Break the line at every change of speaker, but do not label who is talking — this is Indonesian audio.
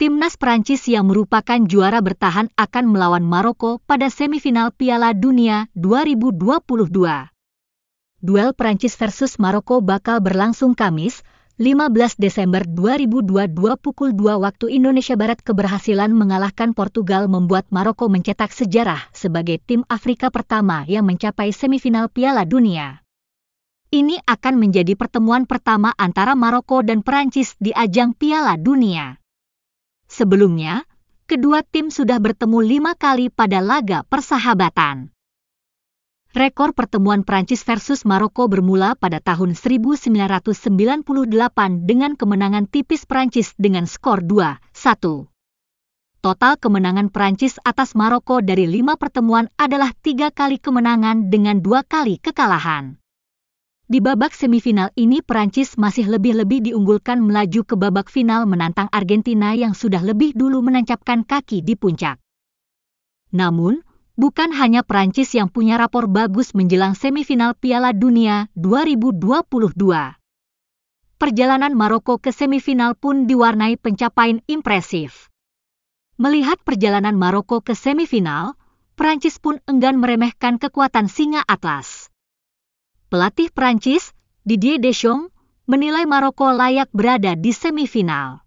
timnas Prancis yang merupakan juara bertahan akan melawan Maroko pada semifinal Piala Dunia 2022. Duel Prancis versus Maroko bakal berlangsung Kamis, 15 Desember 2022 pukul 2 waktu Indonesia Barat keberhasilan mengalahkan Portugal membuat Maroko mencetak sejarah sebagai tim Afrika pertama yang mencapai semifinal Piala Dunia. Ini akan menjadi pertemuan pertama antara Maroko dan Prancis di ajang Piala Dunia. Sebelumnya, kedua tim sudah bertemu lima kali pada laga persahabatan. Rekor pertemuan Prancis versus Maroko bermula pada tahun 1998 dengan kemenangan tipis Prancis dengan skor 2-1. Total kemenangan Prancis atas Maroko dari lima pertemuan adalah tiga kali kemenangan dengan dua kali kekalahan. Di babak semifinal ini Perancis masih lebih-lebih diunggulkan melaju ke babak final menantang Argentina yang sudah lebih dulu menancapkan kaki di puncak. Namun, bukan hanya Perancis yang punya rapor bagus menjelang semifinal Piala Dunia 2022. Perjalanan Maroko ke semifinal pun diwarnai pencapaian impresif. Melihat perjalanan Maroko ke semifinal, Perancis pun enggan meremehkan kekuatan singa Atlas. Pelatih Prancis, Didier Deschamps, menilai Maroko layak berada di semifinal.